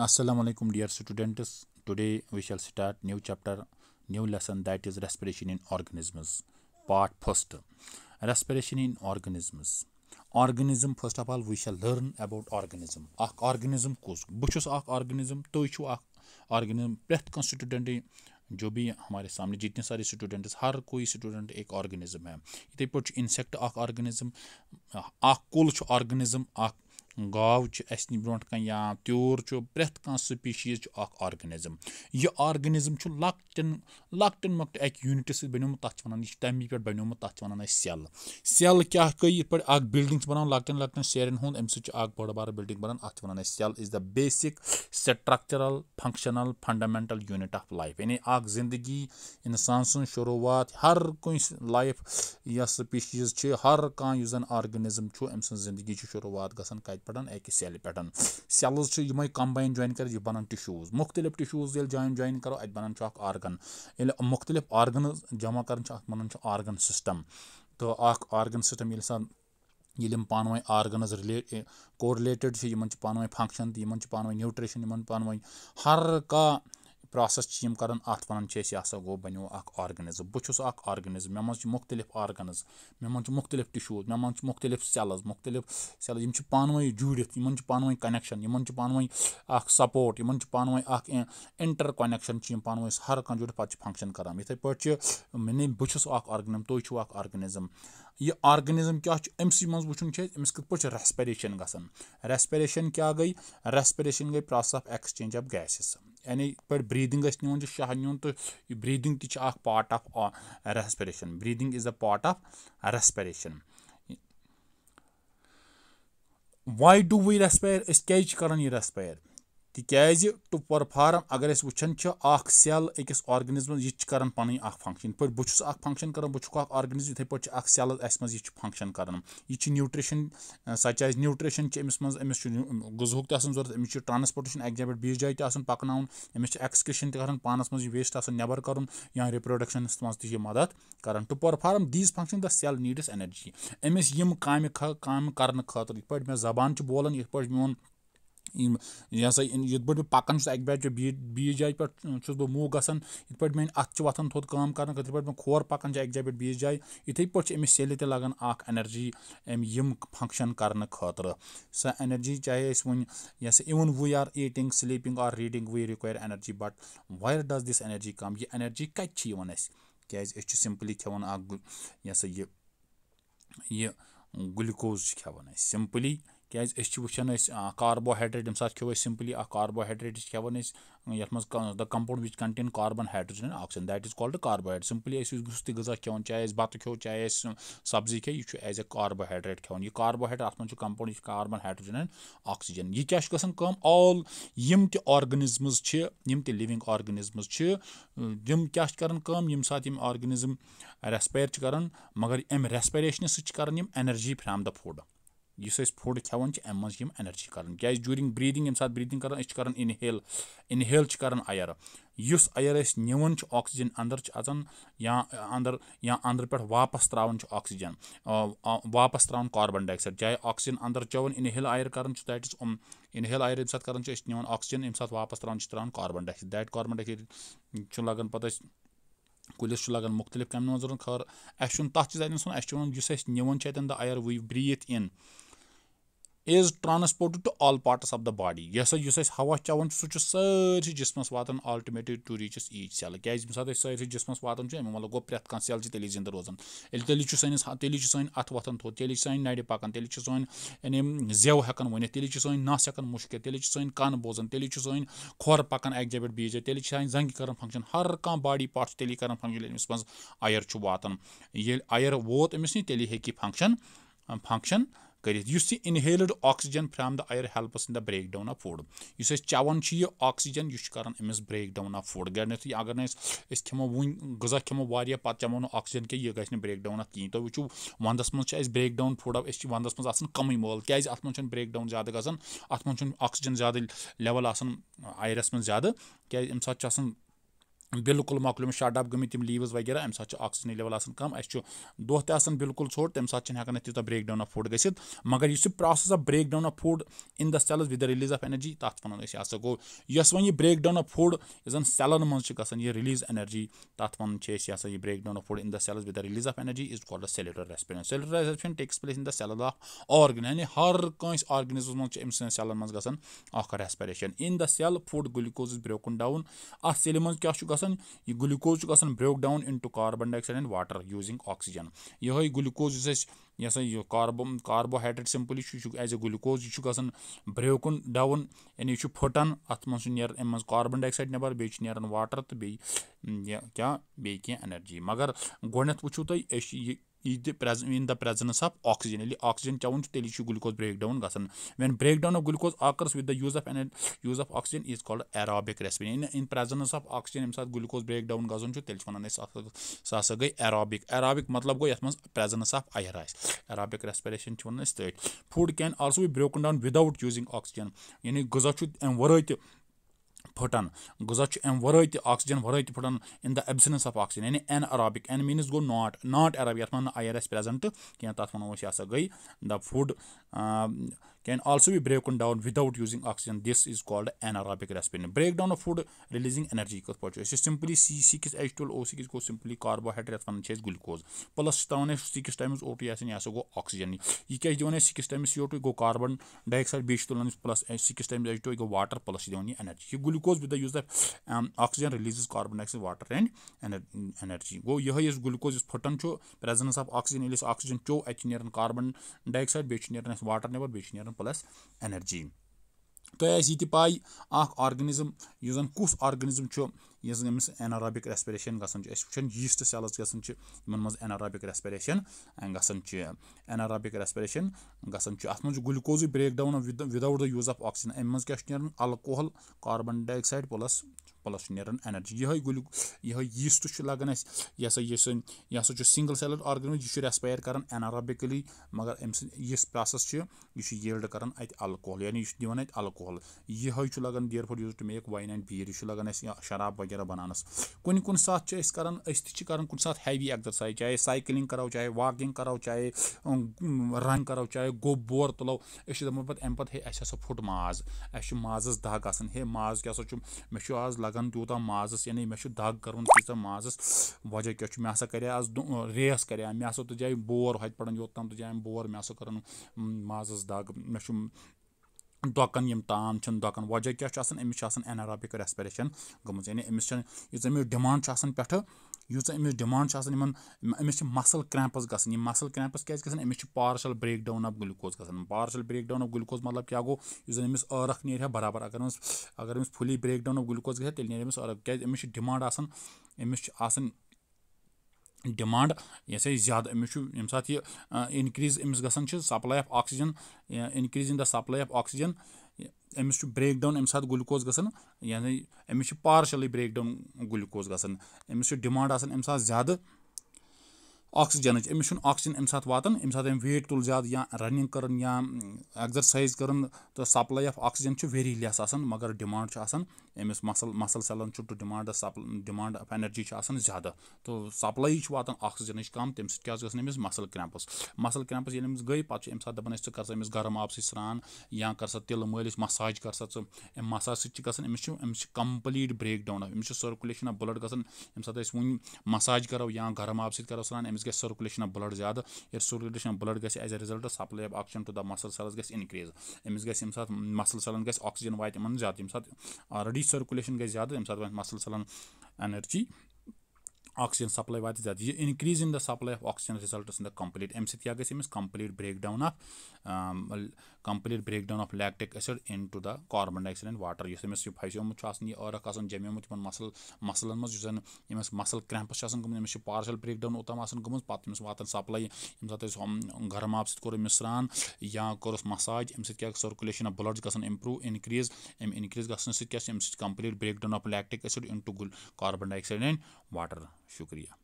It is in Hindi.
Assalamualaikum dear students today we shall start new chapter new lesson that is respiration in organisms part first respiration in organisms organism first of all we shall learn about organism akh organism kus buchus akh organism to chu akh organism preth constituent जो भी हमारे सामने जितने सारे स्टूडेंट्स हर कोई स्टूडेंट एक ऑर्गेनिज्म है इथे पे इंसेक्ट ऑर्गेनिज्म ऑर्गनिज्म कुल ऑर्गेनिज्म گاو چھِ اَسہِ برونٛٹھ کَنہِ یا تیوٗر چھُ پرٛٮ۪تھ کانٛہہ سٕپیٖشیٖز چھُ اَکھ آرگنِزٕم یہِ آرگنِزٕم چھُ لۄکٹٮ۪ن لۄکٹٮ۪ن مۄکٹہِ اَکہِ یوٗنِٹہِ سۭتۍ بَنیومُت تَتھ چھِ وَنان یہِ چھِ تَمی پٮ۪ٹھ بَنیومُت تَتھ چھِ وَنان أسۍ سٮ۪ل سٮ۪ل کیٛاہ گٔے یِتھ پٲٹھۍ اَکھ بِلڈِنٛگ چھِ بَنان لۄکٹٮ۪ن لۄکٹٮ۪ن سیرٮ۪ن ہُنٛد اَمہِ سۭتۍ چھِ اَکھ بٔڑ بار بِلڈِنٛگ بَنان اَتھ چھِ وَنان أسۍ cell is the basic structural functional fundamental unit of life یعنی اَکھ زندگی اِنسان سٕنٛز شروٗعات ہر کٲنٛسہِ لایف یۄس سٕپیٖشیٖز چھِ ہر کانٛہہ یُس زَن آرگنِزٕم چھُ أمۍ سٕنٛز زندگی چھِ شروٗعات گژھان کَتہِ پٮ۪ٹھ اَکہِ سیلہِ پٮ۪ٹھ سیلٕز چھِ یِمَے کَمباین جویِن کٔرِتھ یہِ بَنان ٹِشوٗز مُختٔلِف ٹِشوٗز ییٚلہِ جویِن جویِن کَرو اَتہِ بَنان چھُ اکھ آرگَن ییٚلہِ مُختٔلِف آرگَنٕز جمع کَران چھِ اَتھ وَنان چھُ آرگَن سِسٹَم تہٕ اکھ آرگَن سِسٹَم ییٚلہِ سۄ ییٚلہِ یِم پانہٕ ؤنۍ آرگَنٕز رِلیٹ کورلیٹِڈ چھِ یِمَن چھِ پانہٕ ؤنۍ فَنٛگشَن تہٕ یِمَن چھِ پانہٕ ؤنۍ نیوٗٹرِشَن یِمَن پانہٕ ؤنۍ ہر کانٛہہ پرٛاسٮ۪س چھِ یِم کَران اَتھ وَنان چھِ أسۍ یہِ ہَسا گوٚو بَنیو اَکھ آرگنِزٕم بہٕ چھُس اَکھ آرگنِزٕم مےٚ منٛز چھِ مختلف آرگَنٕز مےٚ منٛز چھِ مختلف ٹِشوٗز مےٚ منٛز چھِ مختلف سٮ۪لٕز مختلف سٮ۪لٕز یِم چھِ پانہٕ ؤنۍ جوٗڑِتھ یِمَن چھِ پانہٕ ؤنۍ کَنٮ۪کشَن یِمَن چھِ پانہٕ ؤنۍ اَکھ سَپوٹ یِمَن چھِ پانہٕ ؤنۍ اَکھ اِنٹَر کۄنٮ۪کشَن چھِ یِم پانہٕ ؤنۍ ہر کانٛہہ جوٗڑِتھ پَتہٕ چھِ فنٛگشَن کَران یِتھَے پٲٹھۍ چھِ مےٚ بہٕ چھُس اَکھ آرگنِزٕم تُہۍ چھُو اَکھ آرگنِزٕم یہِ آرگنِزم کیاہ چھُ أمسٕے منٛز وٕچھُن چھُ اَسہِ أمِس کِتھ پٲٹھۍ چھِ ریسپریشن گژھان ریسپریشن کیاہ گٔے ریسپریشن گٔے process of exchange of gases یعنی یِتھ پٲٹھۍ بریٖدِنٛگ ٲسۍ نِوان چھِ شاہ نیُن تہٕ بریٖدِنٛگ تہِ چھِ اکھ part of respiration breathing is a part of respiration why do we respire أسۍ کیازِ چھِ کران یہِ ریسپایر तिकाज टू परफार्म अगर वुचन सेल अकिस ऑर्गनिजम यह पी फन इत बहुत अख फंक्शन कर बहुत ऑर्गनिजम इथे पे सल मज फंक्शन कर यह न्यूट्रिशन सच आज न्यूट्रिशन अमिस मज अमिस गुजुक ट्रांसपोर्टेशन अक जगह बीस जगह तक पकना अमिस एक्सकशन तक पानस मे वेस्ट नबर कर या रिप्रोडक्शन मज तह मदद कर to perform these function the cell needs energy अमिस कम काम कर खातर इत पे मे जबान बोलान इत पे मोन یِم یہِ ہسا یِتھ پٲٹھۍ بہٕ پَکان چھُس اَکہِ بَجہِ بیٚیہِ بیٚیِس جایہِ پٮ۪ٹھ چھُس بہٕ موٗ گژھان یِتھ پٲٹھۍ میٛٲنۍ اَتھٕ چھِ وۄتھان تھوٚد کٲم کَرنہٕ یِتھ پٲٹھۍ مےٚ کھور پَکان چھِ اَکہِ جایہِ پٮ۪ٹھ بیٚیِس جایہِ یِتھَے پٲٹھۍ چھِ أمِس سیلہِ تہِ لَگان اَکھ اٮ۪نَرجی أمۍ یِم فَنٛگشَن کَرنہٕ خٲطرٕ سۄ اٮ۪نَرجی چاہے أسۍ وۄنۍ یہِ ہَسا even we are eating sleeping or reading we require energy but where does this energy come یہِ اٮ۪نَرجی کَتہِ چھِ یِوان اَسہِ کیٛازِ أسۍ چھِ سِمپٕلی کھٮ۪وان اَکھ یہِ ہَسا یہِ یہِ گُلکوز چھِ کھٮ۪وان أسۍ سِمپٕلی کیٛازِ أسۍ چھِ وٕچھان أسۍ کاربوہایڈرٛیٹ ییٚمہِ ساتہٕ کھیٚو أسۍ سِمپٕلی اَکھ کاربوہایڈرٛیٹ چھِ کھٮ۪وان أسۍ یَتھ منٛز the compound which contain carbon hydrogen oxygen that is called carbohydrate simply أسۍ یُس تہِ غذا کھٮ۪وان چاہے اَسہِ بَتہٕ کھیٚو چاہے اَسہِ سبزی کھے یہِ چھُ ایز اےٚ کاربوہایڈرٛیٹ کھٮ۪وان یہِ کاربوہایڈرٛیٹ اَتھ منٛز چھُ کَمپوڈ یہِ چھُ کاربَن ہایڈرٛوجَن اینٛڈ آکسیٖجَن یہِ کیٛاہ چھُ گژھان کٲم آل یِم تہِ آرگنِزمٕز چھِ یِم تہِ لِوِنٛگ آرگنِزمٕز چھِ یِم کیٛاہ چھِ کَران کٲم ییٚمہِ ساتہٕ یِم آرگنِزٕم ریسپایَر چھِ کَران مگر اَمہِ ریسپایریشنہِ سۭتۍ چھِ کَران یِم اٮ۪نَرجی فرٛام دَ فُڈ یُس أسۍ فُڈ کھٮ۪وان چھِ اَمہِ منٛز چھِ یِم اٮ۪نَرجی کَران کیٛازِ جوٗرِنٛگ برٛیٖدِنٛگ ییٚمہِ ساتہٕ برٛیٖدِنٛگ کَران أسۍ چھِ کَران اِنہیل اِنہیل چھِ کَران اَیَر یُس اَیَر أسۍ نِوان چھِ آکسیٖجَن اَندَر چھِ اَژان یا اَندَر یا أنٛدرٕ پٮ۪ٹھ واپَس ترٛاوان چھِ آکسیٖجَن واپَس ترٛاوان کاربَن ڈاے آکسایڈ چاہے آکسیٖجَن اَندَر چٮ۪وان اِنہیل اَیَر کَران چھِ دیٹ اِز یِم اِنہیل اَیَر ییٚمہِ ساتہٕ کَران چھِ أسۍ نِوان آکسیٖجَن ییٚمہِ ساتہٕ واپَس ترٛاوان چھِ ترٛاوان carbon dioxide that carbon dioxide چھُ لَگان پَتہٕ أسۍ کُلِس چھُ لَگان مُختلف کامٮ۪ن منٛز خٲر اَسہِ چھُنہٕ تَتھ چیٖز اَتٮ۪ن ژھٕنُن اَسہِ چھُ وَنُن یُس أسۍ نِوان چھِ اَتٮ۪ن the air we breathe in is transported to all parts of the body यह हसा यُس أسۍ ہوا چٮ۪وان چھِ سُہ چھُ سٲرسٕے جِسمَس واتان الٹٕمیٹلی ٹُو ریٖچ أسۍ ایٖچ سیلہٕ کیٛازِ ییٚمہِ ساتہٕ أسۍ سٲرسٕے جِسمَس واتان چھُ اَمیُک مطلب گوٚو پرٛٮ۪تھ کانٛہہ سیل چھِ تیٚلی زِنٛدٕ روزان ییٚلہِ تیٚلی چھُ سٲنِس تیٚلی چھُ سٲنۍ اَتھٕ وۄتھان تھوٚد تیٚلی چھِ سانہِ نَرِ پَکان تیٚلہِ چھِ سٲنۍ یعنی زٮ۪و ہٮ۪کان ؤنِتھ تیٚلی چھِ سٲنۍ نَس ہٮ۪کان مُشکِتھ تیٚلہِ چھِ سٲنۍ کَن بوزان تیٚلہِ چھِ سٲنۍ کھۄر پَکان اَکہِ جایہِ پٮ۪ٹھ بیٚیِس جایہِ تیٚلہِ چھِ سانہِ زنٛگہِ کَران فنٛگشَن ہر کانٛہہ باڈی پارٹ چھُ تیٚلی کَران فنٛگشَن ییٚلہِ أمِس منٛز اَیَر چھُ واتان ییٚلہِ اَیَر ووت أمِس نِش تیٚلی ہیٚکہِ یہِ فنٛگشَن فنٛگشَن करित यह oxygen from the air helps in the break down of food इस चवान यह ऑक्सीजन यह करान ब्रेक डाउन ऑफ फूड गए अगर खमो वो गजा खमो वह पे चमो ना ऑक्सीजन कह यह ब्रेक डाउन अत कहें तुम वो वंदस मज ब्रेक डाउन फूड अस वंदस मज कम मोल क्या अत मे ब्रेक डाउन ज्यादा गजान अत मे ऑक्सीजन ज्यादा लेवल आयरस मज ज्यादा क्या अमि بِلکُل مۄکلیوم شَٹ اَپ گٔمٕتۍ تِم لیٖوٕز وغیرہ اَمہِ ساتہٕ چھُ آکسیٖجَن لیوٕل آسان کَم اَسہِ چھُ دۄہ تہِ آسان بِلکُل ژھوٚٹ تَمہِ ساتہٕ چھِنہٕ ہٮ۪کان أسۍ تیوٗتاہ برٛیک ڈاوُن آف فُڈ گٔژھِتھ مگر یُس یہِ process of break down of food in the cells with the release of energy تَتھ وَنان أسۍ یہِ ہَسا گوٚو یۄس وۄنۍ یہِ برٛیک ڈاوُن آف فُڈ یُس زَن سٮ۪لَن منٛز چھِ گژھان یہِ رِلیٖز اٮ۪نَرجی تَتھ وَنان چھِ أسۍ یہِ ہَسا یہِ break down of food in the cells with the release of energy is called a cellular respiration cellular respiration takes place in the cells of organ یعنی ہر کٲنٛسہِ آرگنِزمَس منٛز چھِ أمۍ سٕنٛدٮ۪ن سٮ۪لَن منٛز گژھان اَکھ respiration in the cell food glucose is broken down اَتھ سیلہِ منٛز کیٛاہ چھُ گژھان आसान यह ग्लूकोज आसान break down into carbon dioxide and water using oxygen यह ग्लूकोज इस यह सा यह कार्बन एज ए ग्लूकोज यह गान डाउन यानी यह फुटन अत मे नान अमे नबर बे नान तो बे mm, क्या बे एनर्जी मगर गोडेथ वो तुम यह प्रेज in the presence of oxygen ये ऑक्सीजन चवन तेल ग्लूकोज ब्रेक डाउन गन when break down of glucose occurs with the use of an use of oxygen is called aerobic respiration in presence of oxygen यम सात ग्लूकोज ब्रेक डाउन गन तेल वन सह हसा गई एरोबिक एरोबिक मतलब गो ये presence of air aerobic respiration वन तथ food can also be broken down without using oxygen यानी गजा अम वर्य پھٕٹان غذا چھُ اَمہِ وَرٲے تہِ آکسیٖجَن وَرٲے تہِ پھٕٹان in the absence of oxygen یعنی این ایرابِک این میٖنٕز گوٚو ناٹ ناٹ ایرابِک یَتھ منٛز نہٕ اَیر آسہِ پرٛٮ۪زَنٛٹ کینٛہہ تَتھ وَنو أسۍ یہِ ہَسا گٔے the food can also be broken down without using oxygen. This is called anaerobic respiration. Breakdown of food releasing energy कथ पा simply C six H twelve O six गो simply carbohydrate one glucose plus तवन सिक्स टाइम्स ओ टू यह हसा गो ऑक्सीजन यह क्या दिवान six times C O two गो कार्बन डाइऑक्साइड बी तुलान plus six times H two गो वाटर प्लस दिवान यह एनर्जी यह glucose with use of oxygen release carbon dioxide water and energy गो यह ग्लूकोज इस फटन प्रेजेंस ऑफ ऑक्सीजन ये ऑक्सीजन चो अत नीरन कार्बन डाइऑक्साइड बे नीरन वाटर नबर बे नीरन न्यूट्रिशन प्लस एनर्जी तु आसि ये पाई अ आर्गनिजम यह जन कुस आर्गनिजम یۄس زَن أمِس اینرابِک ریسپریشن گژھان چھِ أسۍ وٕچھان ییٖسٹ سیلٕز گژھان چھِ یِمن منٛز اینرابِک ریسپریشن گژھان چھِ اینرابِک ریسپریشن گژھان چھُ اَتھ منٛز چھُ گلوٗکوزٕے break down without the use of oxygen اَمہِ منٛز کیٛاہ چھُ نیران alcohol carbon dioxide plus plus چھُ نیران اینرجی یِہوٚے گُلِک یِہوٚے ییٖسٹ چھُ لگان اَسہِ یہِ ہسا یُس یہِ ہسا چھُ سِنٛگٕل سیلٕڈ آرگنِزم یہِ چھُ ریسپایر کران اینرابِکلی مگر أمۍ سٕنٛز یِژھ پرٛاسٮ۪س چھِ یہِ چھُ ییٖلڈ کران اَتہِ الکوہل یعنی یہِ چھُ دِوان اَتہِ الکوہل یِہوٚے چھُ لگان ڈِیر for use to make wine and beer یہِ چھُ لگان اَسہِ شراب وغیرہ وغیرہ بَناونَس کُنہِ کُنہِ ساتہٕ چھِ أسۍ کَران أسۍ تہِ چھِ کَران کُنہِ ساتہٕ ہیوی اٮ۪گزَرسایز چاہے سایکلِنٛگ کَرو چاہے واکِنٛگ کَرو چاہے رَن کَرو چاہے گوٚب تُلو أسۍ چھِ دَپان پَتہٕ اَمہِ پَتہٕ ہے اَسہِ ہَسا پھُٹ ماز اَسہِ چھُ مازَس دَگ آسان ہے ماز کیٛاہ سا چھُ مےٚ چھُ آز لَگان تیوٗتاہ مازَس یعنی مےٚ چھُ دَگ کَرُن تیٖژاہ مازَس وجہ کیٛاہ چھُ مےٚ ہَسا کَرے آز ریس کَرے مےٚ ہَسا تُجاے بور ہۄتہِ پٮ۪ٹھ یوٚتام تُجایم بور مےٚ ہَسا کٔرٕن مازَس دَگ مےٚ چھُ دۄکَن یِم تام چھِنہٕ دۄکَن وجہ کیٛاہ چھُ آسان أمِس چھِ آسان اینرابِک ریسپریشن گٔمٕژ یعنی أمِس چھِنہٕ یُس أمِس ڈِمانٛڈ چھُ آسان پٮ۪ٹھٕ ییٖژاہ أمِس ڈِمانٛڈ چھُ آسان یِمَن أمِس چھِ مَسٕل کرٛیمپٕس گژھان یِم مَسٕل کرٛیمپٕس کیٛازِ گژھان أمِس چھِ partial break down of glucose گژھان partial break down of glucose مطلب کیٛاہ گوٚو یُس زَن أمِس ٲرَکھ نیرِ ہا برابر اگر أمِس اگر أمِس fully break down of glucose گژھِ ہا تیٚلہِ نیرِ أمِس ٲرَکھ کیٛازِ أمِس چھِ ڈِمانٛڈ آسان أمِس چھِ آسان ڈِمانٛڈ یہِ ہسا یہِ زیادٕ أمِس چھُ ییٚمہِ ساتہٕ یہِ اِنکرٛیٖز أمِس گژھان چھِ supply of oxygen increase in the supply of oxygen أمِس چھُ برٛیک ڈاوُن اَمہِ ساتہٕ گُلکوز گژھان یعنی أمِس چھُ پارشَلٕے برٛیک ڈاوُن گُلکوز گژھان أمِس چھُ ڈِمانٛڈ آسان اَمہِ ساتہٕ زیادٕ آکسیٖجَنٕچ أمِس چھُنہٕ آکسیٖجَن اَمہِ ساتہٕ واتان ییٚمہِ ساتہٕ أمۍ ویٹ تُل زیادٕ یا رَنِنٛگ کٔرٕن یا ایٚگزَرسایِز کٔرٕن تہٕ سَپلاے آف آکسیٖجَن چھِ ویری لیٚس آسان مگر ڈِمانٛڈ چھُ آسان أمِس مسل مسل سیلَن چھُ to demand demand of energy چھِ آسان زیادٕ تو سَپلایی چھِ واتان آکسیٖجنٕچ کَم تَمہِ سۭتۍ کیٛاہ چھِ گژھان أمِس مسل کرٛٮ۪مپٕس مسل کرٛٮ۪مپٕس ییٚلہِ أمِس گٔے پَتہٕ چھِ اَمہِ ساتہٕ دَپان أسۍ ژٕ کر سا أمِس گرم آبہٕ سۭتۍ سرٛان یا کر سا تِلہٕ مٲلِش مَساج کر سا ژٕ اَمہِ مَساج سۭتۍ چھِ گژھان أمِس چھُ أمِس چھِ کَمپٕلیٖٹ برٛیک ڈاوُن آف أمِس چھِ سٔرکُلیشَن آف بٕلڈ گژھان ییٚمہِ ساتہٕ أسۍ وٕنۍ مَساج کَرو یا گرم آبہٕ سۭتۍ کَرو سرٛان أمِس گژھِ سٔرکُلیشَن آف بٕلڈ زیادٕ ییٚلہِ سٔرکُلیشَن آف بٕلڈ گژھِ as a result supply of oxygen to the muscle cells گژھِ اِنکرٛیٖز أمِس گژھِ ییٚمہِ ساتہٕ مَسل سیلَن گژھِ آکسیٖجَن واتہِ یِمَن زیادٕ ییٚمہِ ساتہٕ آلریڈی recirculation گژھِ زیادٕ اَمہِ ساتہٕ بَنہِ مَسل ژَلان energy oxygen supply what is that increase in the supply of oxygen results in the complete امہِ سۭتۍ کیٛاہ گژھِ أمِس complete break down of complete break down of lactic acid into the carbon dioxide and water یُس أمِس یہِ پھسیومُت چھُ آسان یہِ عٲرق آسان جمیومُت یِمن مسل مسلن منٛز یُس زن أمِس مسل کرٛٮ۪مپٕس چھِ آسان گٔمٕژ أمِس چھِ پارشل برٛیک ڈاوُن اوٚتام آسان گٔمٕژ پَتہٕ أمِس واتان سَپلاے ییٚمہِ ساتہٕ أسۍ گرم آب سۭتۍ کوٚر أمِس سرٛان یا کوٚرُس مساج اَمہِ سۭتۍ کیٛاہ سٔرکُلیشن آف بٕلڈ گژھان اِمپرٛوٗ اِنکرٛیٖز اَمہِ اِنکرٛیٖز گژھنہٕ سۭتۍ کیٛاہ چھِ اَمہِ سۭتۍ complete break down of lactic acid into carbon dioxide and water शुक्रिया